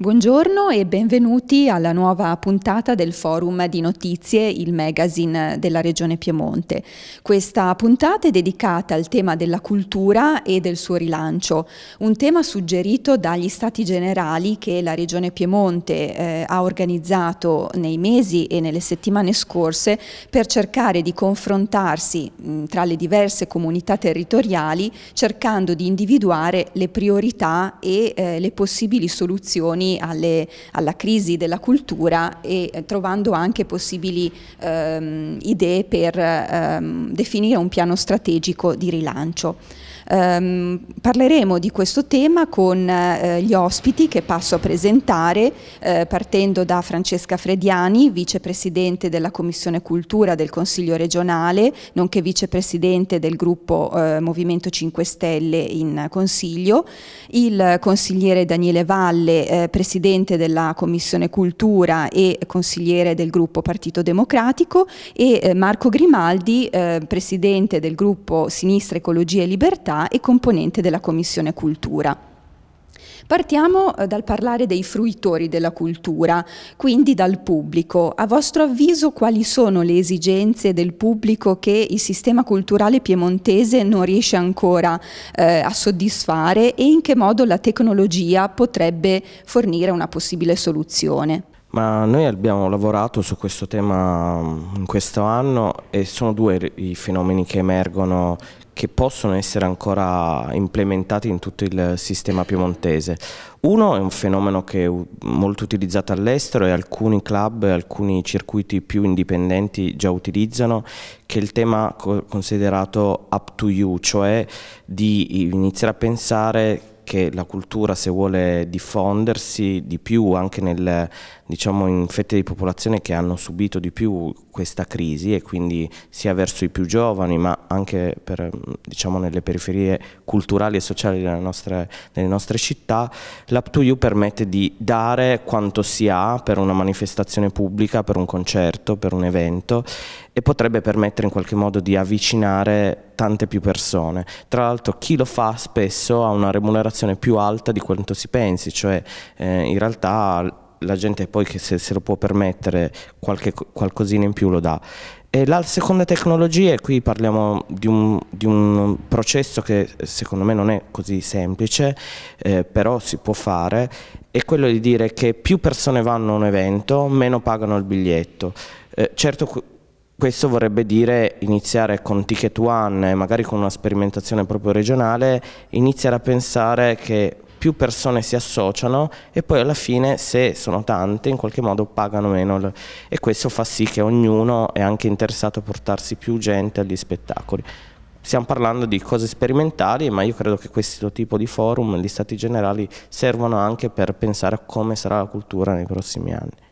Buongiorno e benvenuti alla nuova puntata del Forum di Notizie, il magazine della Regione Piemonte. Questa puntata è dedicata al tema della cultura e del suo rilancio, un tema suggerito dagli Stati Generali che la Regione Piemonte eh, ha organizzato nei mesi e nelle settimane scorse per cercare di confrontarsi mh, mm, tra le diverse comunità territoriali cercando di individuare le priorità e eh, le possibili soluzioni alle, alla crisi della cultura e eh, trovando anche possibili ehm, idee per ehm, definire un piano strategico di rilancio. Ehm, parleremo di questo tema con eh, gli ospiti che passo a presentare, eh, partendo da Francesca Frediani, vicepresidente della Commissione Cultura del Consiglio regionale, nonché vicepresidente del gruppo eh, Movimento 5 Stelle in Consiglio, il consigliere Daniele Valle, eh, presidente della Commissione Cultura e consigliere del gruppo Partito Democratico e eh, Marco Grimaldi, eh, presidente del gruppo Sinistra Ecologia e Libertà e componente della Commissione Cultura. Partiamo eh, dal parlare dei fruitori della cultura, quindi dal pubblico. A vostro avviso quali sono le esigenze del pubblico che il sistema culturale piemontese non riesce ancora eh, a soddisfare e in che modo la tecnologia potrebbe fornire una possibile soluzione? Ma noi abbiamo lavorato su questo tema mm, in questo anno e sono due i fenomeni che emergono che possono essere ancora implementati in tutto il sistema piemontese. Uno è un fenomeno che è molto utilizzato all'estero e alcuni club, alcuni circuiti più indipendenti già utilizzano, che è il tema considerato up to you, cioè di iniziare a pensare che la cultura se vuole diffondersi di più anche nel, diciamo, in fette di popolazione che hanno subito di più questa crisi e quindi sia verso i più giovani ma anche per, diciamo, nelle periferie culturali e sociali delle nostre, delle nostre città, l'Up You permette di dare quanto si ha per una manifestazione pubblica, per un concerto, per un evento e potrebbe permettere in qualche modo di avvicinare tante più persone. Tra l'altro chi lo fa spesso ha una remunerazione più alta di quanto si pensi, cioè eh, in realtà la gente poi che se, se lo può permettere qualche, qualcosina in più lo dà. E la seconda tecnologia, e qui parliamo di un, di un, processo che secondo me non è così semplice, eh, però si può fare, è quello di dire che più persone vanno a un evento, meno pagano il biglietto. Eh, certo questo vorrebbe dire iniziare con Ticket One e eh, magari con una sperimentazione proprio regionale, iniziare a pensare che più persone si associano e poi alla fine se sono tante in qualche modo pagano meno e questo fa sì che ognuno è anche interessato a portarsi più gente agli spettacoli. Stiamo parlando di cose sperimentali, ma io credo che questo tipo di forum, gli stati generali, servono anche per pensare a come sarà la cultura nei prossimi anni.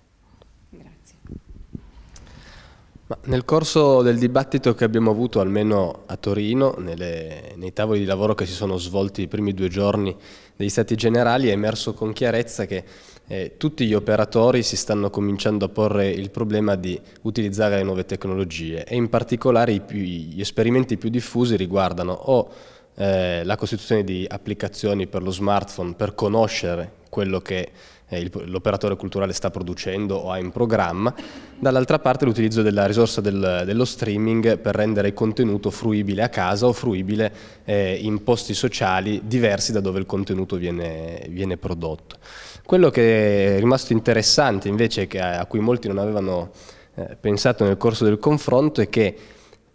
Ma nel corso del dibattito che abbiamo avuto, almeno a Torino, nelle, nei tavoli di lavoro che si sono svolti i primi due giorni degli Stati Generali, è emerso con chiarezza che eh, tutti gli operatori si stanno cominciando a porre il problema di utilizzare le nuove tecnologie e in particolare più, gli esperimenti più diffusi riguardano o eh, la costituzione di applicazioni per lo smartphone per conoscere quello che eh, l'operatore culturale sta producendo o ha in programma, dall'altra parte l'utilizzo della risorsa del, dello streaming per rendere il contenuto fruibile a casa o fruibile eh, in posti sociali diversi da dove il contenuto viene, viene prodotto. Quello che è rimasto interessante invece, che, a cui molti non avevano eh, pensato nel corso del confronto, è che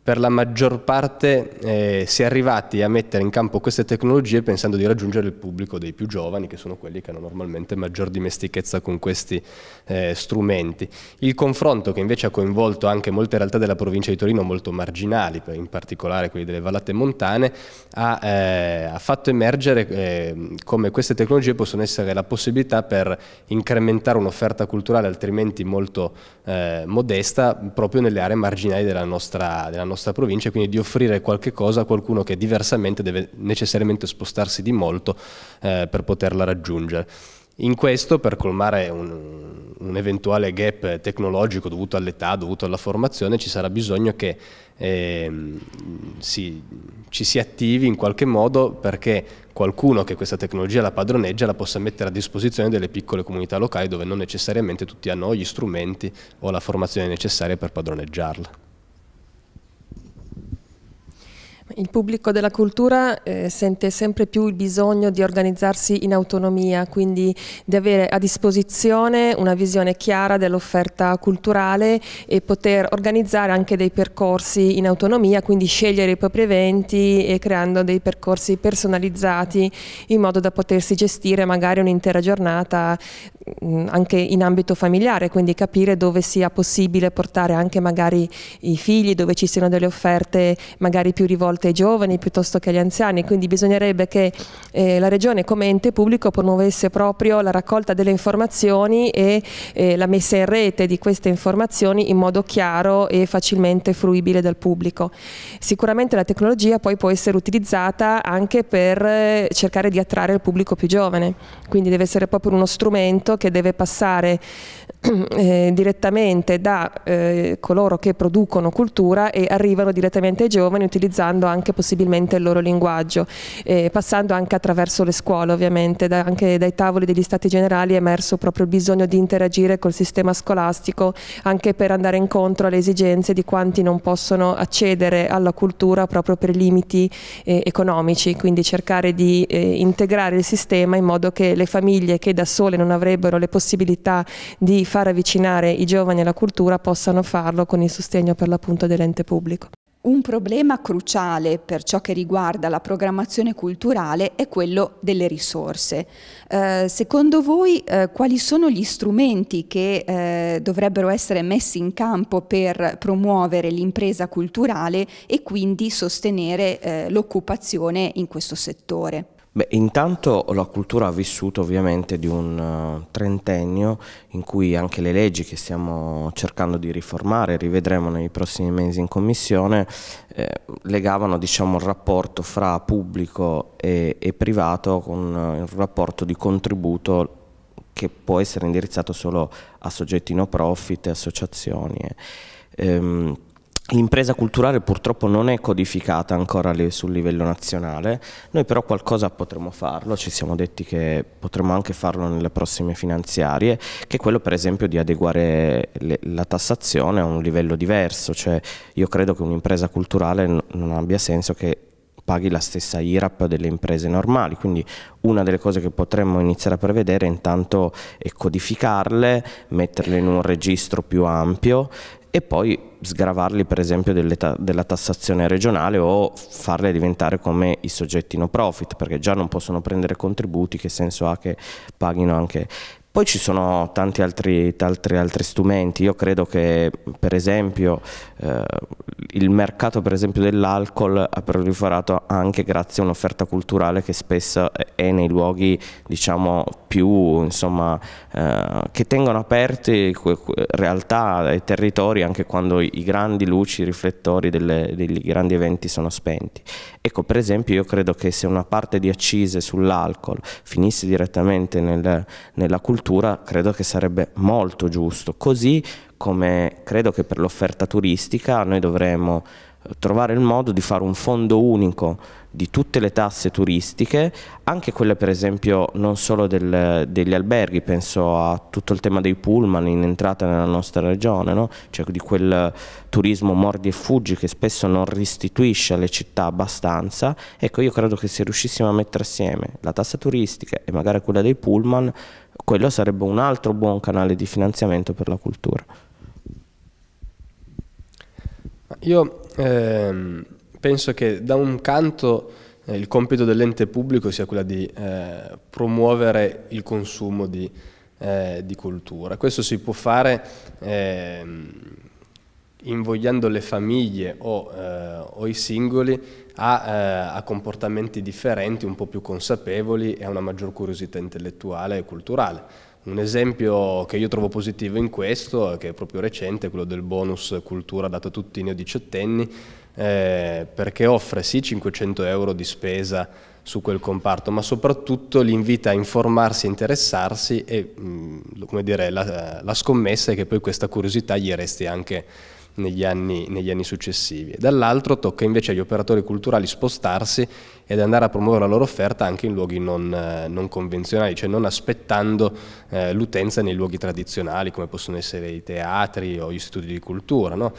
per la maggior parte eh, si è arrivati a mettere in campo queste tecnologie pensando di raggiungere il pubblico dei più giovani, che sono quelli che hanno normalmente maggior dimestichezza con questi eh, strumenti. Il confronto che invece ha coinvolto anche molte realtà della provincia di Torino molto marginali, in particolare quelli delle vallate montane, ha, eh, ha fatto emergere eh, come queste tecnologie possono essere la possibilità per incrementare un'offerta culturale altrimenti molto eh, modesta proprio nelle aree marginali della nostra, della nostra nostra provincia, quindi di offrire qualche cosa a qualcuno che diversamente deve necessariamente spostarsi di molto eh, per poterla raggiungere. In questo, per colmare un, un eventuale gap tecnologico dovuto all'età, dovuto alla formazione, ci sarà bisogno che eh, si, ci si attivi in qualche modo perché qualcuno che questa tecnologia la padroneggia la possa mettere a disposizione delle piccole comunità locali dove non necessariamente tutti hanno gli strumenti o la formazione necessaria per padroneggiarla. Il pubblico della cultura eh, sente sempre più il bisogno di organizzarsi in autonomia, quindi di avere a disposizione una visione chiara dell'offerta culturale e poter organizzare anche dei percorsi in autonomia, quindi scegliere i propri eventi e creando dei percorsi personalizzati in modo da potersi gestire magari un'intera giornata Mm, anche in ambito familiare, quindi capire dove sia possibile portare anche magari i figli, dove ci siano delle offerte magari più rivolte ai giovani piuttosto che agli anziani, quindi bisognerebbe che eh, la Regione come ente pubblico promuovesse proprio la raccolta delle informazioni e eh, la messa in rete di queste informazioni in modo chiaro e facilmente fruibile dal pubblico. Sicuramente la tecnologia poi può essere utilizzata anche per eh, cercare di attrarre il pubblico più giovane, quindi deve essere proprio uno strumento che deve passare eh, direttamente da eh, coloro che producono cultura e arrivano direttamente ai giovani utilizzando anche possibilmente il loro linguaggio, eh, passando anche attraverso le scuole ovviamente, da, anche dai tavoli degli stati generali è emerso proprio il bisogno di interagire col sistema scolastico anche per andare incontro alle esigenze di quanti non possono accedere alla cultura proprio per limiti eh, economici, quindi cercare di eh, integrare il sistema in modo che le famiglie che da sole non avrebbero le possibilità di far avvicinare i giovani alla cultura possano farlo con il sostegno per l'appunto dell'ente pubblico. Un problema cruciale per ciò che riguarda la programmazione culturale è quello delle risorse. Eh, secondo voi eh, quali sono gli strumenti che eh, dovrebbero essere messi in campo per promuovere l'impresa culturale e quindi sostenere eh, l'occupazione in questo settore? Beh, intanto la cultura ha vissuto ovviamente di un eh, trentennio in cui anche le leggi che stiamo cercando di riformare, rivedremo nei prossimi mesi in commissione, eh, legavano diciamo, il rapporto fra pubblico e, e privato con un eh, rapporto di contributo che può essere indirizzato solo a soggetti no profit, associazioni. Ehm, L'impresa culturale purtroppo non è codificata ancora sul livello nazionale, noi però qualcosa potremmo farlo, ci siamo detti che potremmo anche farlo nelle prossime finanziarie, che è quello per esempio di adeguare la tassazione a un livello diverso, cioè io credo che un'impresa culturale non abbia senso che paghi la stessa IRAP delle imprese normali, quindi una delle cose che potremmo iniziare a prevedere intanto è codificarle, metterle in un registro più ampio e poi sgravarli per esempio ta della tassazione regionale o farle diventare come i soggetti no profit perché già non possono prendere contributi che senso ha che paghino anche poi ci sono tanti altri, tanti altri strumenti, io credo che per esempio eh, il mercato dell'alcol ha proliferato anche grazie a un'offerta culturale che spesso è nei luoghi diciamo, più insomma, eh, che tengono aperti realtà e territori anche quando i grandi luci, i riflettori delle, degli grandi eventi sono spenti. Ecco, per esempio io credo che se una parte di accise sull'alcol finisse direttamente nel, nella cultura cultura credo che sarebbe molto giusto, così come credo che per l'offerta turistica noi dovremmo eh, trovare il modo di fare un fondo unico di tutte le tasse turistiche, anche quelle per esempio non solo del, degli alberghi, penso a tutto il tema dei pullman in entrata nella nostra regione, no? cioè di quel turismo mordi e fuggi che spesso non restituisce alle città abbastanza, ecco io credo che se riuscissimo a mettere assieme la tassa turistica e magari quella dei pullman quello sarebbe un altro buon canale di finanziamento per la cultura. Io ehm, penso che da un canto eh, il compito dell'ente pubblico sia quello di eh, promuovere il consumo di, eh, di, cultura. Questo si può fare ehm, invogliando le famiglie o, eh, o i singoli a, eh, a, comportamenti differenti, un po' più consapevoli e a una maggior curiosità intellettuale e culturale. Un esempio che io trovo positivo in questo, che è proprio recente, è quello del bonus cultura dato a tutti i neodiciottenni, eh, perché offre sì 500 euro di spesa su quel comparto, ma soprattutto li invita a informarsi, a interessarsi e mh, mm, dire, la, la scommessa è che poi questa curiosità gli resti anche negli anni, negli anni successivi. Dall'altro tocca invece agli operatori culturali spostarsi ed andare a promuovere la loro offerta anche in luoghi non, eh, non convenzionali, cioè non aspettando eh, l'utenza nei luoghi tradizionali come possono essere i teatri o gli istituti di cultura. No?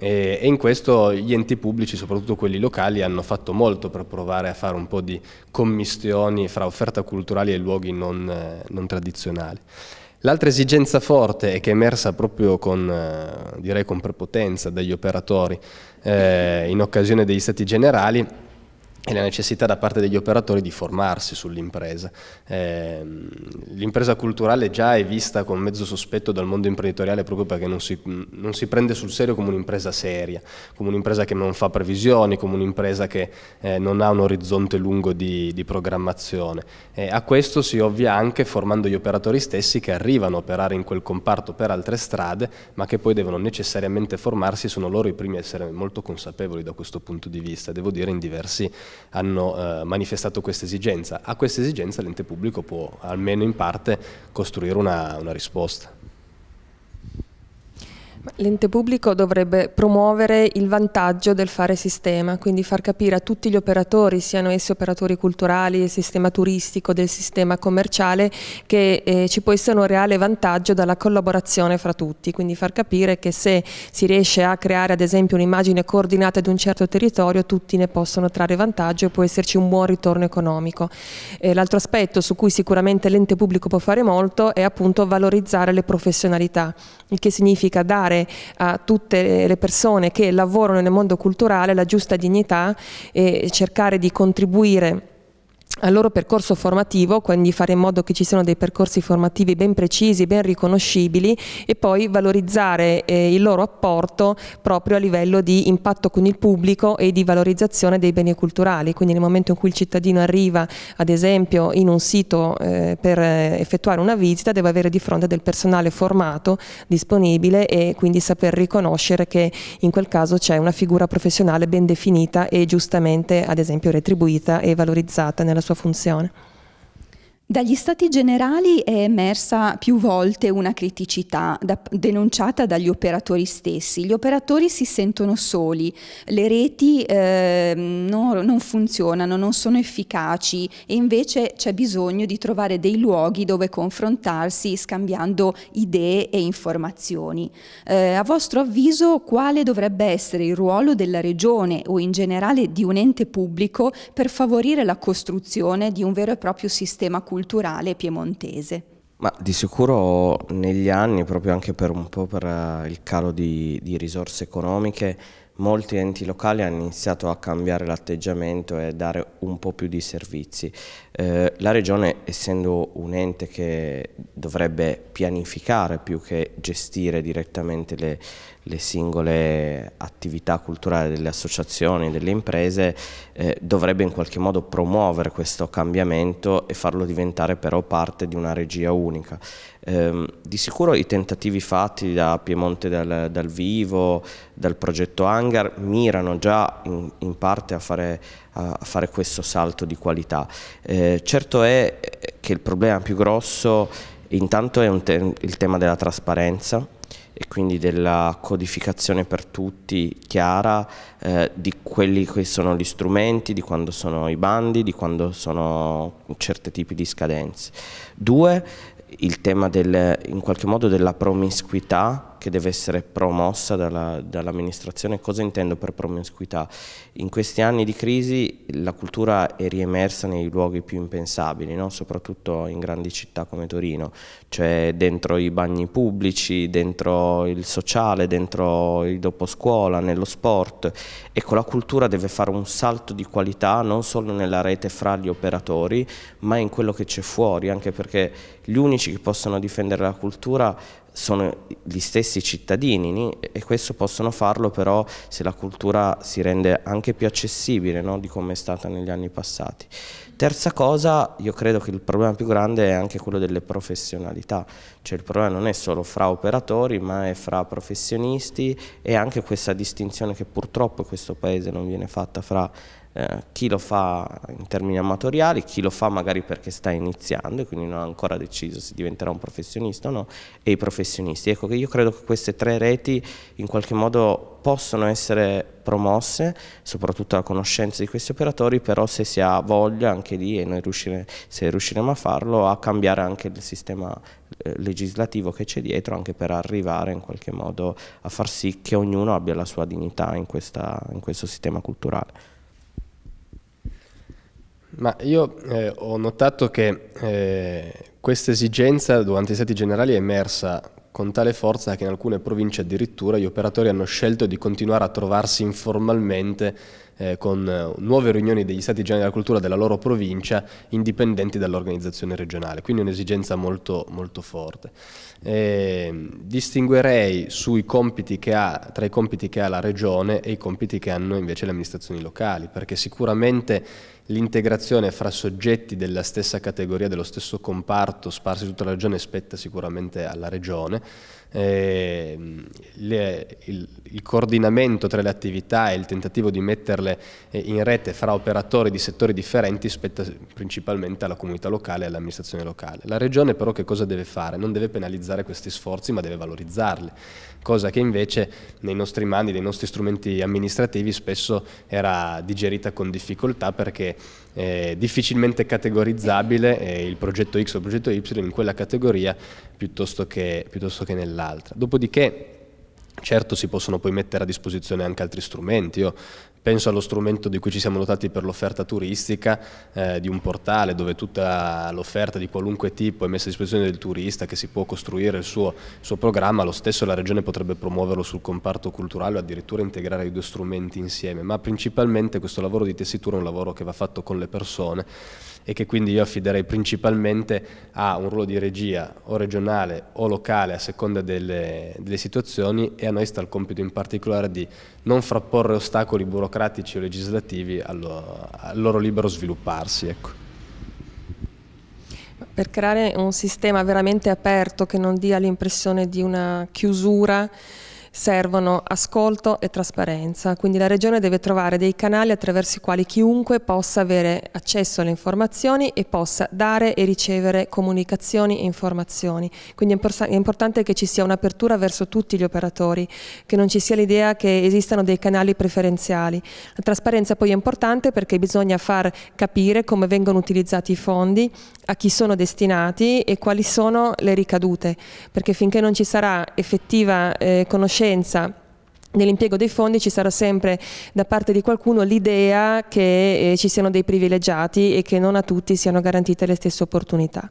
E, e, in questo gli enti pubblici, soprattutto quelli locali, hanno fatto molto per provare a fare un po' di commistioni fra offerta culturale e luoghi non, eh, non tradizionali. L'altra esigenza forte e che è emersa proprio con, eh, direi con prepotenza dagli operatori eh, in occasione degli stati generali e la necessità da parte degli operatori di formarsi sull'impresa. Eh, l'impresa culturale già è vista con mezzo sospetto dal mondo imprenditoriale proprio perché non si, non si prende sul serio come un'impresa seria, come un'impresa che non fa previsioni, come un'impresa che eh, non ha un orizzonte lungo di, di programmazione. Eh, a questo si ovvia anche formando gli operatori stessi che arrivano a operare in quel comparto per altre strade, ma che poi devono necessariamente formarsi, sono loro i primi a essere molto consapevoli da questo punto di vista, devo dire in diversi hanno eh, manifestato questa esigenza. A questa esigenza l'ente pubblico può almeno in parte costruire una, una risposta. L'ente pubblico dovrebbe promuovere il vantaggio del fare sistema, quindi far capire a tutti gli operatori, siano essi operatori culturali, del sistema turistico, del sistema commerciale, che eh, ci può essere un reale vantaggio dalla collaborazione fra tutti, quindi far capire che se si riesce a creare ad esempio un'immagine coordinata di un certo territorio, tutti ne possono trarre vantaggio e può esserci un buon ritorno economico. Eh, L'altro aspetto su cui sicuramente l'ente pubblico può fare molto è appunto valorizzare le professionalità, il che significa dare dare a tutte le persone che lavorano nel mondo culturale la giusta dignità e cercare di contribuire al loro percorso formativo, quindi fare in modo che ci siano dei percorsi formativi ben precisi, ben riconoscibili e poi valorizzare eh, il loro apporto proprio a livello di impatto con il pubblico e di valorizzazione dei beni culturali, quindi nel momento in cui il cittadino arriva ad esempio in un sito eh, per eh, effettuare una visita deve avere di fronte del personale formato, disponibile e quindi saper riconoscere che in quel caso c'è una figura professionale ben definita e giustamente ad esempio retribuita e valorizzata nella nella sua funzione. Dagli stati generali è emersa più volte una criticità da, denunciata dagli operatori stessi. Gli operatori si sentono soli, le reti eh, no, non funzionano, non sono efficaci e invece c'è bisogno di trovare dei luoghi dove confrontarsi scambiando idee e informazioni. Eh, a vostro avviso quale dovrebbe essere il ruolo della regione o in generale di un ente pubblico per favorire la costruzione di un vero e proprio sistema culturale? culturale piemontese. Ma di sicuro negli anni, proprio anche per un po' per eh, il calo di, di risorse economiche, molti enti locali hanno iniziato a cambiare l'atteggiamento e a dare un po' più di servizi. Eh, la Regione, essendo un ente che dovrebbe pianificare più che gestire direttamente le, le singole attività culturali delle associazioni, e delle imprese, eh, dovrebbe in qualche modo promuovere questo cambiamento e farlo diventare però parte di una regia unica. Eh, di sicuro i tentativi fatti da Piemonte dal, dal vivo, dal progetto Hangar, mirano già in, in parte a fare, a fare, questo salto di qualità. Eh, certo è eh, che il problema più grosso intanto è te il tema della trasparenza e quindi della codificazione per tutti chiara eh, di quelli che sono gli strumenti, di quando sono i bandi, di quando sono certi tipi di scadenze. Due, il tema del, in qualche modo della promiscuità che deve essere promossa dall'amministrazione. Cosa intendo per promiscuità? In questi anni di crisi la cultura è riemersa nei luoghi più impensabili, no? soprattutto in grandi città come Torino, cioè dentro i bagni pubblici, dentro il sociale, dentro il dopo scuola, nello sport. Ecco, la cultura deve fare un salto di qualità non solo nella rete fra gli operatori, ma in quello che c'è fuori, anche perché gli unici che possono difendere la cultura sono gli stessi cittadini e questo possono farlo però se la cultura si rende anche più accessibile no? di come è stata negli anni passati. Terza cosa, io credo che il problema più grande è anche quello delle professionalità, cioè il problema non è solo fra operatori ma è fra professionisti e anche questa distinzione che purtroppo in questo paese non viene fatta fra eh, chi lo fa in termini amatoriali, chi lo fa magari perché sta iniziando e quindi non ha ancora deciso se diventerà un professionista o no, e i professionisti. Ecco che io credo che queste tre reti in qualche modo possono essere promosse, soprattutto la conoscenza di questi operatori, però se si ha voglia anche lì e noi riuscire, se riusciremo a farlo, a cambiare anche il sistema eh, legislativo che c'è dietro, anche per arrivare in qualche modo a far sì che ognuno abbia la sua dignità in, questa, in questo sistema culturale. Ma io eh, ho notato che eh, questa esigenza durante i seti generali è emersa con tale forza che in alcune province addirittura gli operatori hanno scelto di continuare a trovarsi informalmente eh, con eh, nuove riunioni degli Stati Generali della Cultura della loro provincia indipendenti dall'organizzazione regionale, quindi un'esigenza molto, molto forte. Eh, distinguerei sui compiti che ha, tra i compiti che ha la regione e i compiti che hanno invece le amministrazioni locali, perché sicuramente l'integrazione fra soggetti della stessa categoria, dello stesso comparto sparsi su tutta la regione spetta sicuramente alla regione, eh, le, il, il, coordinamento tra le attività e il tentativo di metterle eh, in rete fra operatori di settori differenti spetta principalmente alla comunità locale e all'amministrazione locale. La Regione però che cosa deve fare? Non deve penalizzare questi sforzi ma deve valorizzarli, cosa che invece nei nostri mani, nei nostri strumenti amministrativi spesso era digerita con difficoltà perché è eh, difficilmente categorizzabile eh, il progetto X o il progetto Y in quella categoria piuttosto che, piuttosto che nell'altra. Dopodiché Certo si possono poi mettere a disposizione anche altri strumenti, io Penso allo strumento di cui ci siamo dotati per l'offerta turistica, eh, di un portale dove tutta l'offerta di qualunque tipo è messa a disposizione del turista che si può costruire il suo, suo programma, lo stesso la Regione potrebbe promuoverlo sul comparto culturale o addirittura integrare i due strumenti insieme, ma principalmente questo lavoro di tessitura è un lavoro che va fatto con le persone e che quindi io affiderei principalmente a un ruolo di regia o regionale o locale a seconda delle, delle situazioni e a noi sta il compito in particolare di non frapporre ostacoli burocratici o legislativi al loro, al loro libero svilupparsi. Ecco per creare un sistema veramente aperto che non dia l'impressione di una chiusura servono ascolto e trasparenza, quindi la Regione deve trovare dei canali attraverso i quali chiunque possa avere accesso alle informazioni e possa dare e ricevere comunicazioni e informazioni. Quindi è importante che ci sia un'apertura verso tutti gli operatori, che non ci sia l'idea che esistano dei canali preferenziali. La trasparenza poi è importante perché bisogna far capire come vengono utilizzati i fondi, a chi sono destinati e quali sono le ricadute, perché finché non ci sarà effettiva eh, conoscenza conoscenza nell'impiego dei fondi ci sarà sempre da parte di qualcuno l'idea che eh, ci siano dei privilegiati e che non a tutti siano garantite le stesse opportunità.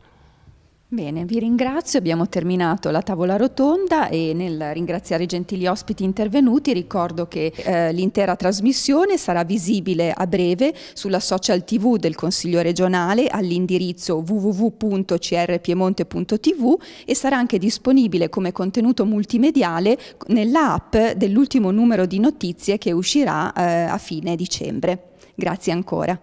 Bene, vi ringrazio, abbiamo terminato la tavola rotonda e nel ringraziare i gentili ospiti intervenuti ricordo che eh, l'intera trasmissione sarà visibile a breve sulla social tv del Consiglio regionale all'indirizzo www.crpiemonte.tv e sarà anche disponibile come contenuto multimediale nella app dell'ultimo numero di notizie che uscirà eh, a fine dicembre. Grazie ancora.